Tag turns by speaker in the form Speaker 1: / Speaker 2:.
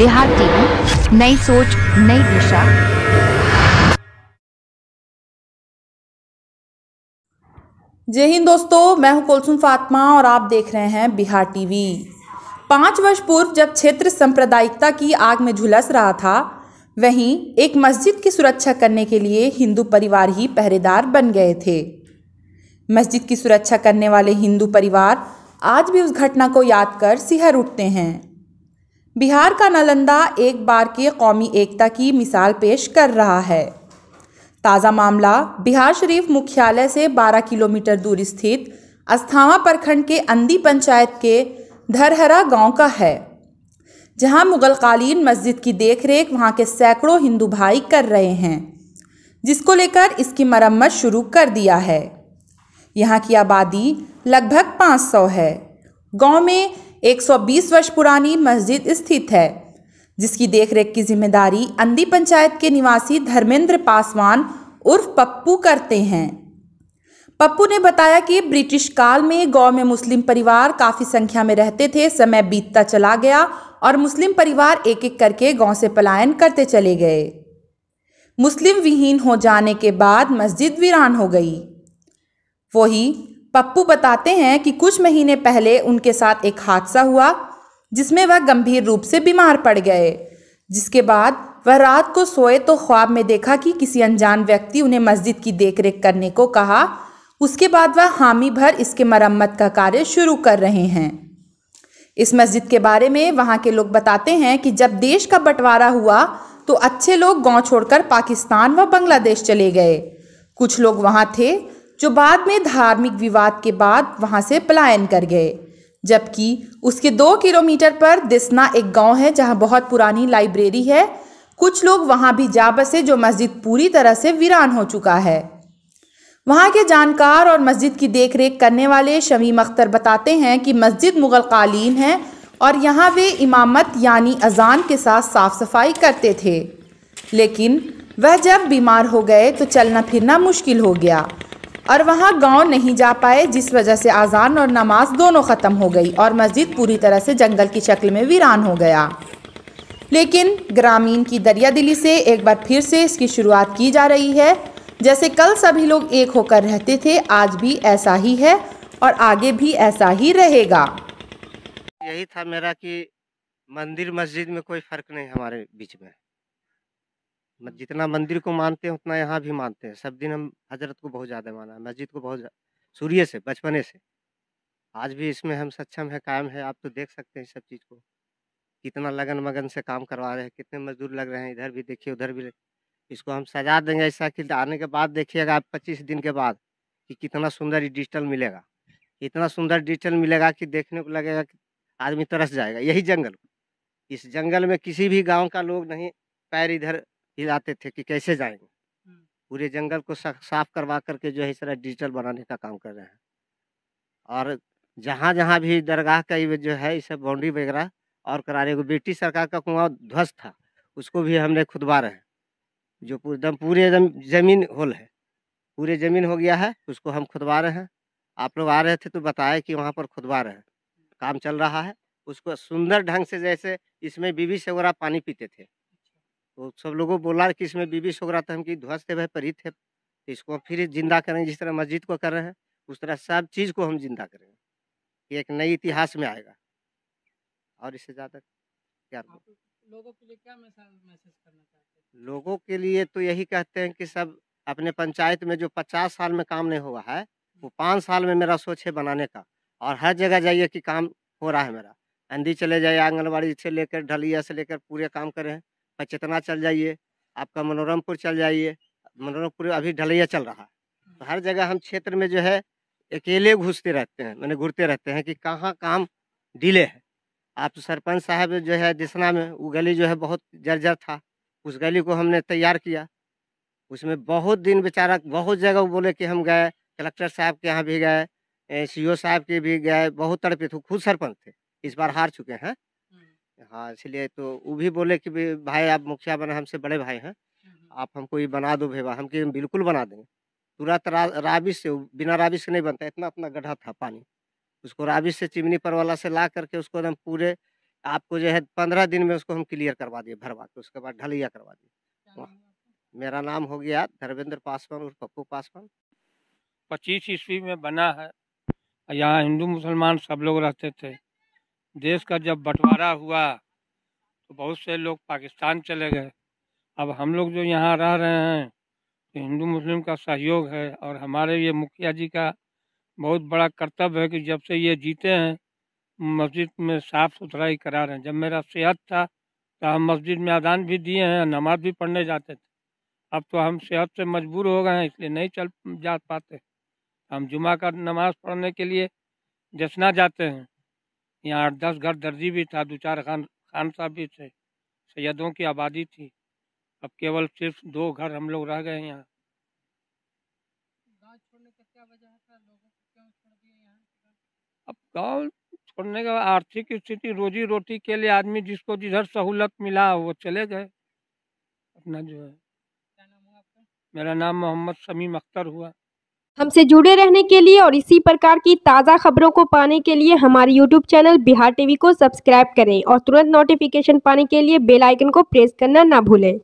Speaker 1: Bihar TV नई सोच नई दिशा जय हिंद दोस्तों मैं हूं कुलसुम फातमा और आप देख रहे हैं बिहार टीवी पांच वर्ष पूर्व जब क्षेत्र सांप्रदायिकता की आग में झुलस रहा था वहीं एक मस्जिद की सुरक्षा करने के लिए हिंदू परिवार ही पहरेदार बन गए थे मस्जिद की सुरक्षा करने वाले हिंदू परिवार आज भी उस घटना को याद कर सिहर उठते हैं बिहार का नालंदा एक बार के कौमी एकता की मिसाल पेश कर रहा है ताज़ा मामला बिहार शरीफ मुख्यालय से 12 किलोमीटर दूर स्थित अस्थावा प्रखंड के अंदी पंचायत के धरहरा गांव का है जहां मुगल कालीन मस्जिद की देखरेख वहां के सैकड़ों हिंदू भाई कर रहे हैं जिसको लेकर इसकी मरम्मत शुरू कर दिया है यहाँ की आबादी लगभग 500 है गांव में 120 वर्ष पुरानी मस्जिद स्थित है जिसकी देखरेख की जिम्मेदारी अंदी पंचायत के निवासी धर्मेंद्र पासवान उर्फ पप्पू करते हैं पप्पू ने बताया कि ब्रिटिश काल में गांव में मुस्लिम परिवार काफ़ी संख्या में रहते थे समय बीतता चला गया और मुस्लिम परिवार एक एक करके गांव से पलायन करते चले गए मुस्लिम विहीन हो जाने के बाद मस्जिद वीरान हो गई वही पप्पू बताते हैं कि कुछ महीने पहले उनके साथ एक हादसा हुआ जिसमें वह गंभीर रूप से बीमार पड़ गए जिसके बाद वह रात को सोए तो ख्वाब में देखा कि किसी अनजान व्यक्ति उन्हें मस्जिद की देखरेख करने को कहा उसके बाद वह हामी भर इसके मरम्मत का कार्य शुरू कर रहे हैं इस मस्जिद के बारे में वहाँ के लोग बताते हैं कि जब देश का बंटवारा हुआ तो अच्छे लोग गांव छोड़कर पाकिस्तान व बांग्लादेश चले गए कुछ लोग वहाँ थे जो बाद में धार्मिक विवाद के बाद वहाँ से पलायन कर गए जबकि उसके दो किलोमीटर पर दिसना एक गांव है जहां बहुत पुरानी लाइब्रेरी है कुछ लोग वहां भी जा बसे जो मस्जिद पूरी तरह से वीरान हो चुका है वहां के जानकार और मस्जिद की देखरेख करने वाले शमीम अख्तर बताते हैं कि मस्जिद मुग़ल कालीन है और यहाँ वे इमामत यानी अजान के साथ साफ़ सफाई करते थे लेकिन वह जब बीमार हो गए तो चलना फिरना मुश्किल हो गया और वहाँ गांव नहीं जा पाए जिस वजह से आज़ान और नमाज दोनों ख़त्म हो गई और मस्जिद पूरी तरह से जंगल की शक्ल में वीरान हो गया लेकिन ग्रामीण की दरिया दिली से एक बार फिर से इसकी शुरुआत की जा रही है जैसे कल सभी लोग एक होकर रहते थे आज भी ऐसा ही है और आगे भी ऐसा ही रहेगा
Speaker 2: यही था मेरा कि मंदिर मस्जिद में कोई फर्क नहीं हमारे बीच में जितना मंदिर को मानते हैं उतना यहाँ भी मानते हैं सब दिन हम हजरत को बहुत ज़्यादा माना है मस्जिद को बहुत सूर्य से बचपने से आज भी इसमें हम सक्षम है कायम है आप तो देख सकते हैं सब चीज़ को कितना लगन मगन से काम करवा रहे हैं कितने मजदूर लग रहे हैं इधर भी देखिए उधर भी इसको हम सजा देंगे ऐसा कि आने के बाद देखिएगा आप पच्चीस दिन के बाद कि कितना सुंदर डिजिटल मिलेगा इतना सुंदर डिजिटल मिलेगा कि देखने को लगेगा कि आदमी तरस जाएगा यही जंगल इस जंगल में किसी भी गांव का लोग नहीं पैर इधर हिलाते थे कि कैसे जाएंगे हम्म। पूरे जंगल को साफ करवा करके जो है इस तरह डिजिटल बनाने का काम कर रहे हैं और जहाँ जहाँ भी दरगाह का जो है इसे बाउंड्री वगैरह और करा रहे ब्रिटिश सरकार का कुआं ध्वस्त था उसको भी हमने खुदवा रहे हैं जो एकदम पूरे एकदम जमीन होल है पूरे जमीन हो गया है उसको हम खुदवा रहे हैं आप लोग आ रहे थे तो बताए कि वहाँ पर खुदवा रहे हैं काम चल रहा है उसको सुंदर ढंग से जैसे इसमें बीवी से वगैरह पानी पीते थे तो सब लोगों को बोला कि इसमें बीबी सोगरा था तो हम कि ध्वस्त है भाई परित है तो इसको फिर जिंदा करेंगे जिस तरह मस्जिद को कर रहे हैं उस तरह सब चीज़ को हम जिंदा करेंगे एक नई इतिहास में आएगा और इससे ज़्यादा क्या
Speaker 3: लोगों के लिए क्या मैसेज करना
Speaker 2: चाहते हैं लोगों के लिए तो यही कहते हैं कि सब अपने पंचायत में जो पचास साल में काम नहीं हुआ है वो हम्म। पाँच साल में मेरा सोच है बनाने का और हर जगह जाइए कि काम हो रहा है मेरा अंधी चले जाइए आंगनबाड़ी से लेकर ढलिया से लेकर पूरे काम करें पचेतना चल जाइए आपका मनोरमपुर चल जाइए मनोरमपुर अभी ढलैया चल रहा है तो हर जगह हम क्षेत्र में जो है अकेले घुसते रहते हैं मैंने घूरते रहते हैं कि कहाँ काम डिले है आप सरपंच साहब जो है दिसना में वो गली जो है बहुत जर्जर था उस गली को हमने तैयार किया उसमें बहुत दिन बेचारा बहुत जगह बोले कि हम गए कलेक्टर साहब के यहाँ भी गए सी साहब के भी गए बहुत तड़पे थे खुद सरपंच थे इस बार हार चुके हैं हाँ इसलिए तो वो भी बोले कि भी भाई आप मुखिया बने हमसे बड़े भाई हैं आप हमको ये बना दो भेवा हम कि बिल्कुल बना देंगे तुरंत रा, राबिश से बिना राबिश से नहीं बनता इतना अपना गड्ढा था पानी उसको राबिश से चिमनी पर वाला से ला करके उसको एकदम पूरे आपको जो है पंद्रह दिन में उसको हम क्लियर करवा दिए भरवा के उसके बाद ढलैया करवा दिए मेरा नाम हो गया धर्मेंद्र पासवान और पप्पू पासवान
Speaker 3: पच्चीस ईस्वी में बना है यहाँ हिंदू मुसलमान सब लोग रहते थे देश का जब बंटवारा हुआ तो बहुत से लोग पाकिस्तान चले गए अब हम लोग जो यहाँ रह रहे हैं तो हिंदू मुस्लिम का सहयोग है और हमारे ये मुखिया जी का बहुत बड़ा कर्तव्य है कि जब से ये जीते हैं मस्जिद में साफ़ सुथराई करा रहे हैं जब मेरा सेहत था तो हम मस्जिद में आदान भी दिए हैं नमाज भी पढ़ने जाते थे अब तो हम सेहत से मजबूर हो गए हैं इसलिए नहीं चल जा पाते हम जुमा का नमाज पढ़ने के लिए जसना जाते हैं यहाँ आठ दस घर दर्जी भी था दो चार खान खान साहब भी थे सैदों की आबादी थी अब केवल सिर्फ दो घर हम लोग रह गए यहाँ अब गांव छोड़ने का आर्थिक स्थिति रोजी रोटी के लिए आदमी जिसको जिधर सहूलत मिला वो चले गए अपना जो है मेरा नाम मोहम्मद शमीम अख्तर हुआ हमसे जुड़े रहने के
Speaker 2: लिए और इसी प्रकार की ताज़ा खबरों को पाने के लिए हमारे यूट्यूब चैनल बिहार टीवी को सब्सक्राइब करें और तुरंत नोटिफिकेशन पाने के लिए बेल आइकन को प्रेस करना ना भूलें